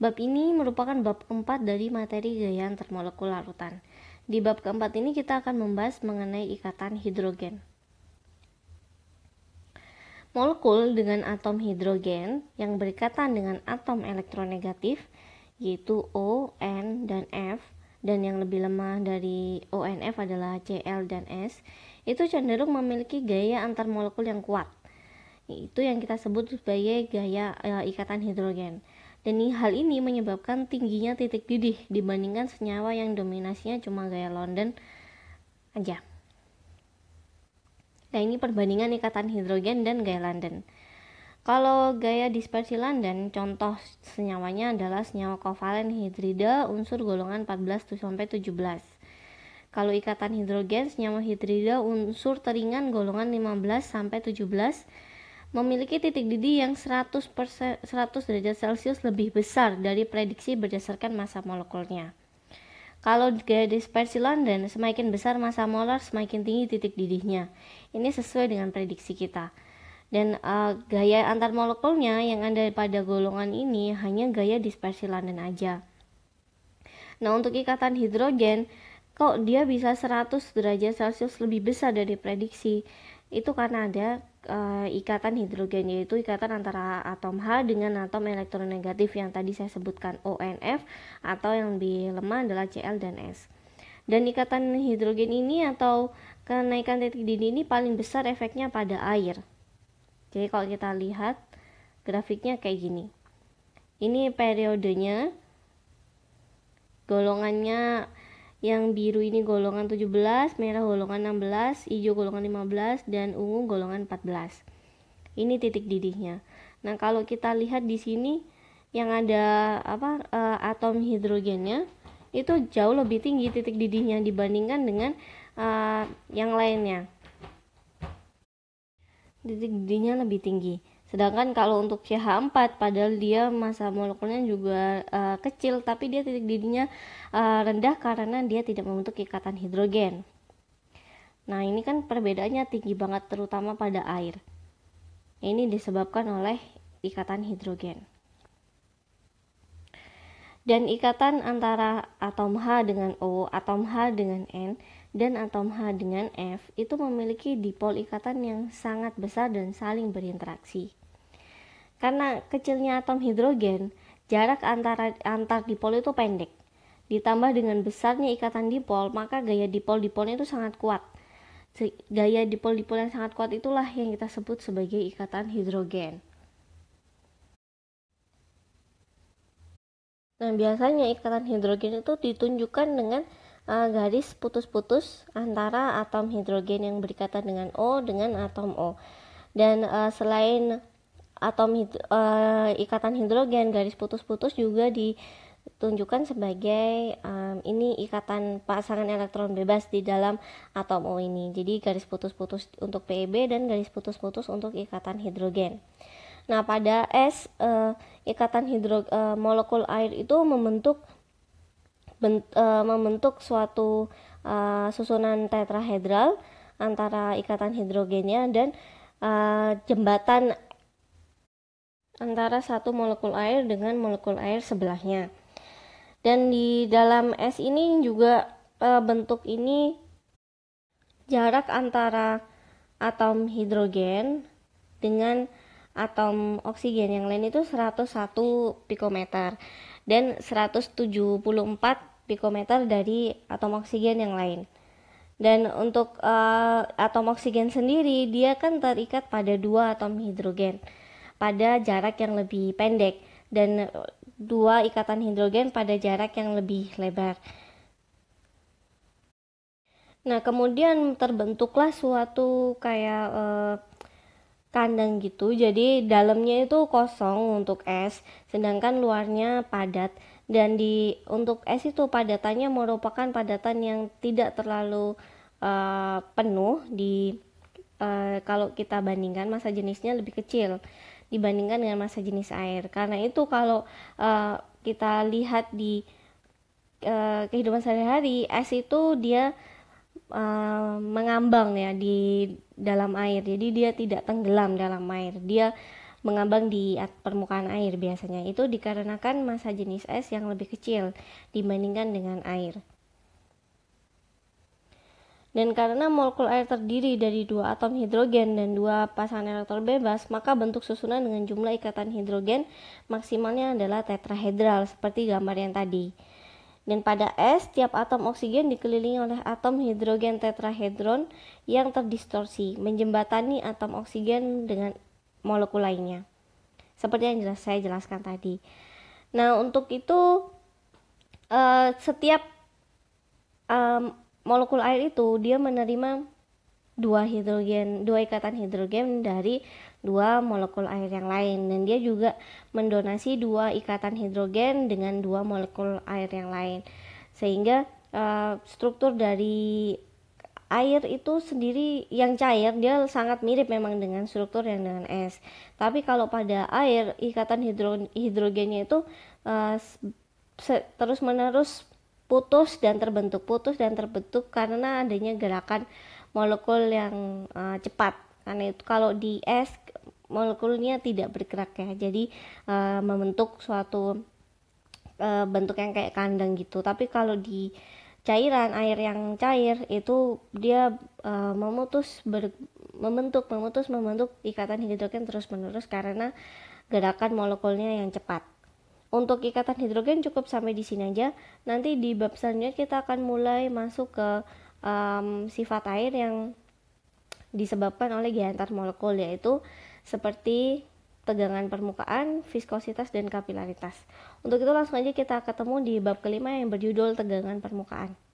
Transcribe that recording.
Bab ini merupakan bab keempat dari materi gaya antarmolekul larutan. Di bab keempat ini kita akan membahas mengenai ikatan hidrogen. Molekul dengan atom hidrogen yang berikatan dengan atom negatif yaitu O, N, dan F dan yang lebih lemah dari O, N, F adalah Cl dan S itu cenderung memiliki gaya antar molekul yang kuat yaitu yang kita sebut sebagai gaya e, ikatan hidrogen. Dan hal ini menyebabkan tingginya titik didih dibandingkan senyawa yang dominasinya cuma gaya London aja. Nah ini perbandingan ikatan hidrogen dan gaya London. Kalau gaya dispersi London, contoh senyawanya adalah senyawa kovalen hidrida unsur golongan 14 sampai 17. Kalau ikatan hidrogen, senyawa hidrida unsur teringan golongan 15 sampai 17 memiliki titik didih yang 100, 100 derajat Celcius lebih besar dari prediksi berdasarkan massa molekulnya. Kalau gaya dispersi London, semakin besar massa molar, semakin tinggi titik didihnya. Ini sesuai dengan prediksi kita. Dan uh, gaya antar molekulnya yang ada pada golongan ini hanya gaya dispersi London aja. Nah, untuk ikatan hidrogen, kok dia bisa 100 derajat Celcius lebih besar dari prediksi? Itu karena ada uh, ikatan hidrogen yaitu ikatan antara atom H dengan atom elektronegatif yang tadi saya sebutkan ONF atau yang lebih lemah adalah Cl dan S. Dan ikatan hidrogen ini atau kenaikan titik didih ini paling besar efeknya pada air. Jadi kalau kita lihat grafiknya kayak gini. Ini periodenya golongannya yang biru ini golongan 17, merah golongan 16, hijau golongan 15, dan ungu golongan 14. Ini titik didihnya. Nah, kalau kita lihat di sini yang ada apa e, atom hidrogennya itu jauh lebih tinggi titik didihnya dibandingkan dengan e, yang lainnya. Titik didihnya lebih tinggi. Sedangkan kalau untuk CH4 padahal dia masa molekulnya juga uh, kecil tapi dia titik didihnya uh, eh, rendah karena dia tidak membentuk ikatan hidrogen. Nah, ini kan perbedaannya tinggi banget terutama pada air. Ini disebabkan oleh ikatan hidrogen. Dan ikatan antara atom H dengan O, atom H dengan N, dan atom H dengan F itu memiliki dipol ikatan yang sangat besar dan saling berinteraksi. Karena kecilnya atom hidrogen, jarak antara antar dipol itu pendek. Ditambah dengan besarnya ikatan dipol, maka gaya dipol-dipolnya itu sangat kuat. Gaya dipol-dipol yang sangat kuat itulah yang kita sebut sebagai ikatan hidrogen. Nah, biasanya ikatan hidrogen itu ditunjukkan dengan uh, garis putus-putus antara atom hidrogen yang berikatan dengan O dengan atom O. Dan uh, selain atom hid uh, eh, ikatan hidrogen garis putus-putus juga ditunjukkan sebagai um, ini ikatan pasangan elektron bebas di dalam atom O ini. Jadi garis putus-putus untuk PEB dan garis putus-putus untuk ikatan hidrogen. Nah, pada S uh, ikatan hidro uh, molekul air itu membentuk bent, uh, membentuk suatu uh, susunan tetrahedral antara ikatan hidrogennya dan uh, jembatan antara satu molekul air dengan molekul air sebelahnya. Dan di dalam es ini juga e, bentuk ini jarak antara atom hidrogen dengan atom oksigen yang lain itu 101 pikometer dan 174 pikometer dari atom oksigen yang lain. Dan untuk uh, atom oksigen sendiri dia kan terikat pada dua atom hidrogen pada jarak yang lebih pendek dan dua ikatan hidrogen pada jarak yang lebih lebar. Nah, kemudian terbentuklah suatu kayak e, kandang gitu. Jadi dalamnya itu kosong untuk es, sedangkan luarnya padat. Dan di untuk es itu padatannya merupakan padatan yang tidak terlalu e, penuh di e, kalau kita bandingkan masa jenisnya lebih kecil dibandingkan dengan massa jenis air. Karena itu kalau uh, kita lihat di uh, kehidupan sehari-hari, es itu dia uh, mengambang ya di dalam air. Jadi dia tidak tenggelam dalam air. Dia mengambang di permukaan air biasanya. Itu dikarenakan massa jenis es yang lebih kecil dibandingkan dengan air. Dan karena molekul air terdiri dari dua atom hidrogen dan dua pasangan elektron bebas, maka bentuk susunan dengan jumlah ikatan hidrogen maksimalnya adalah tetrahedral seperti gambar yang tadi. Dan pada S, tiap atom oksigen dikelilingi oleh atom hidrogen tetrahedron yang terdistorsi, menjembatani atom oksigen dengan molekul lainnya. Seperti yang jelas saya jelaskan tadi. Nah, untuk itu eh, setiap molekul air itu dia menerima dua hidrogen, dua ikatan hidrogen dari dua molekul air yang lain dan dia juga mendonasi dua ikatan hidrogen dengan dua molekul air yang lain. Sehingga uh, struktur dari air itu sendiri yang cair dia sangat mirip memang dengan struktur yang dengan es. Tapi kalau pada air ikatan hidro, hidrogennya itu uh, eh, terus menerus putus dan terbentuk putus dan terbentuk karena adanya gerakan molekul yang uh, cepat karena itu kalau di es molekulnya tidak bergerak ya jadi uh, membentuk suatu uh, bentuk yang kayak kandang gitu tapi kalau di cairan air yang cair itu dia uh, memutus ber, membentuk memutus membentuk ikatan hidrogen terus menerus karena gerakan molekulnya yang cepat untuk ikatan hidrogen cukup sampai di sini aja. Nanti di bab selanjutnya kita akan mulai masuk ke um, sifat air yang disebabkan oleh gaya molekul yaitu seperti tegangan permukaan, viskositas dan kapilaritas. Untuk itu langsung aja kita ketemu di bab kelima yang berjudul tegangan permukaan.